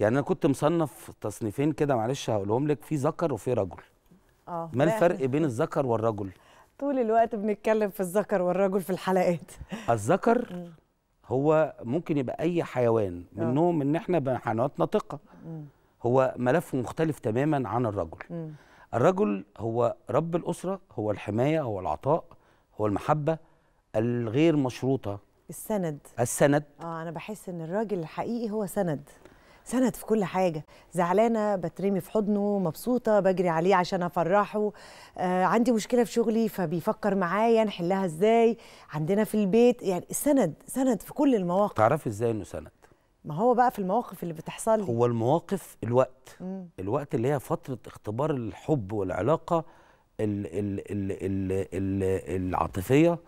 يعني انا كنت مصنف تصنيفين كده معلش هقولهم لك في ذكر وفي رجل اه ما الفرق بين الذكر والرجل طول الوقت بنتكلم في الذكر والرجل في الحلقات الذكر هو ممكن يبقى اي حيوان منهم آه. ان احنا حيوانات ناطقه هو ملفه مختلف تماما عن الرجل الرجل هو رب الاسره هو الحمايه هو العطاء هو المحبه الغير مشروطه السند السند اه انا بحس ان الراجل الحقيقي هو سند سند في كل حاجة زعلانة بترمي في حضنه مبسوطة بجري عليه عشان أفرحه آه عندي مشكلة في شغلي فبيفكر معايا نحلها إزاي عندنا في البيت يعني سند سند في كل المواقف تعرفي إزاي إنه سند ما هو بقى في المواقف اللي بتحصل هو المواقف الوقت مم. الوقت اللي هي فترة اختبار الحب والعلاقة الـ الـ الـ الـ الـ العاطفية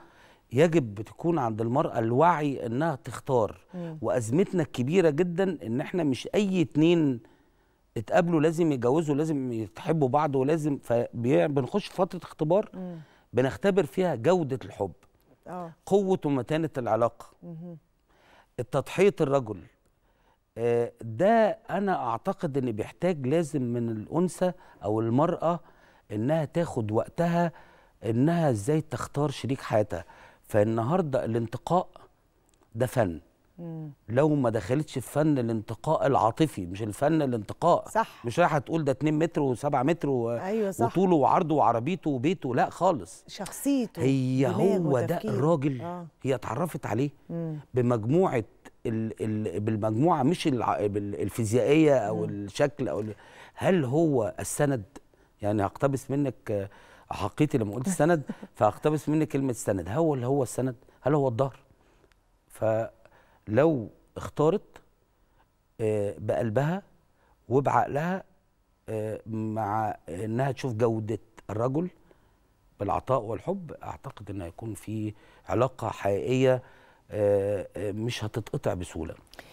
يجب تكون عند المرأة الوعي إنها تختار مم. وأزمتنا الكبيرة جدا إن إحنا مش أي اتنين اتقابلوا لازم يتجوزوا لازم يتحبوا بعض ولازم فبنخش في فترة اختبار مم. بنختبر فيها جودة الحب أوه. قوة ومتانة العلاقة مم. التضحية الرجل آه، ده أنا أعتقد إن بيحتاج لازم من الأنثى أو المرأة إنها تاخد وقتها انها ازاي تختار شريك حياتها فالنهارده الانتقاء ده فن مم. لو ما دخلتش في فن الانتقاء العاطفي مش الفن الانتقاء صح مش رايحه تقول ده 2 متر و7 متر و... أيوة صح. وطوله وعرضه وعربيته وبيته لا خالص شخصيته هي هو ده الراجل آه. هي اتعرفت عليه مم. بمجموعه ال... ال... بالمجموعه مش الع... الفيزيائيه او مم. الشكل او ال... هل هو السند يعني هقتبس منك حقيقي لما قلت سند فاقتبس منك كلمه سند هو اللي هو السند هل هو الظهر فلو اختارت آه، بقلبها وبعقلها آه، مع انها تشوف جوده الرجل بالعطاء والحب اعتقد ان هيكون في علاقه حقيقيه آه، مش هتتقطع بسهوله